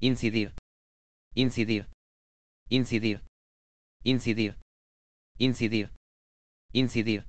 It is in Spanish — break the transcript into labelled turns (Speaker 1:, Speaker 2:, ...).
Speaker 1: incidir, incidir, incidir, incidir, incidir, incidir